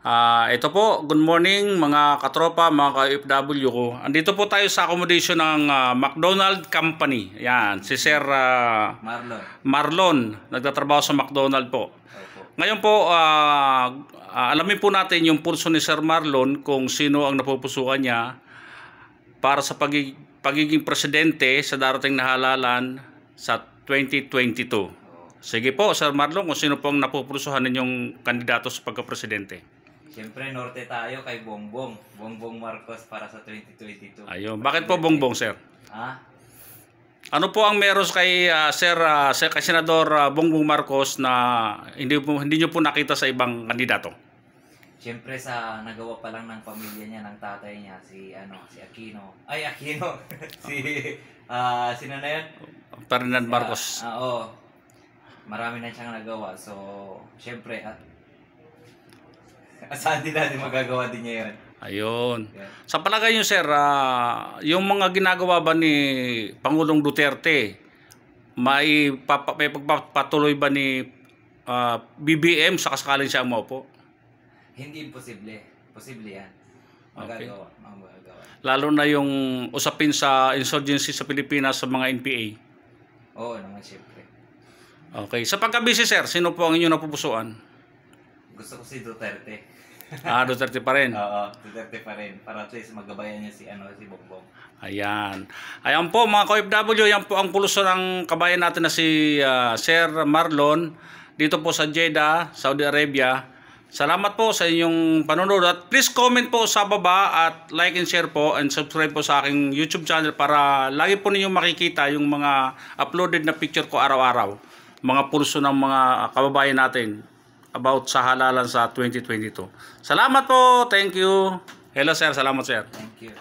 Uh, ito po, good morning mga katropa, mga ka-OFW ko. Andito po tayo sa accommodation ng uh, McDonald Company. Yan, si Sir uh, Marlon. Marlon, nagtatrabaho sa McDonald po. Opo. Ngayon po, uh, uh, alamin po natin yung pulso ni Sir Marlon kung sino ang napupusukan niya para sa pagig pagiging presidente sa darating na halalan sa 2022. Sige po, Sir Marlon, kung sino po ang napupurusuhan ninyong kandidato sa pagka-presidente. Siyempre, norte tayo kay Bongbong. Bongbong Marcos para sa 2022. Ayun. Bakit po Bongbong, sir? Ha? Ano po ang meros kay uh, Sir uh, Sir kay Senador uh, Bongbong Marcos na hindi po hindi niyo po nakita sa ibang kandidato? Siyempre sa nagawa pa lang ng pamilya niya ng tatay niya si ano si Aquino. Ay Aquino. si uh, sino na Ferdinand Marcos. Uh, uh, oo. Marami na siyang nagawa. So, siyempre at Asahan din natin magagawa din niya yun. Ayun. Yeah. Sa palagay niyo sir, uh, yung mga ginagawa ba ni Pangulong Duterte, may, papa, may pagpatuloy ba ni uh, ah, BBM sa kasakaling siya po? Hindi imposible. Posible yan. Magagawa. Okay. Magagawa. Lalo na yung usapin sa insurgency sa Pilipinas sa mga NPA. Oo naman siyempre. Okay. Sa pagkabisi sir, sino po ang inyong napupusuan? Gusto ko si Duterte. ah, Duterte pa rin. Oo, Duterte pa rin. Para at least magabayan niya si, ano, si Bongbong. Ayan. Ayan po mga KFW, yan po ang puluso ng kabayan natin na si uh, Sir Marlon dito po sa Jeddah, Saudi Arabia. Salamat po sa inyong panonood at please comment po sa baba at like and share po and subscribe po sa aking YouTube channel para lagi po ninyong makikita yung mga uploaded na picture ko araw-araw. Mga pulso ng mga kababayan natin about sa halalan sa 2022. Salamat po. Thank you. Hello sir. Salamat sir. Thank you.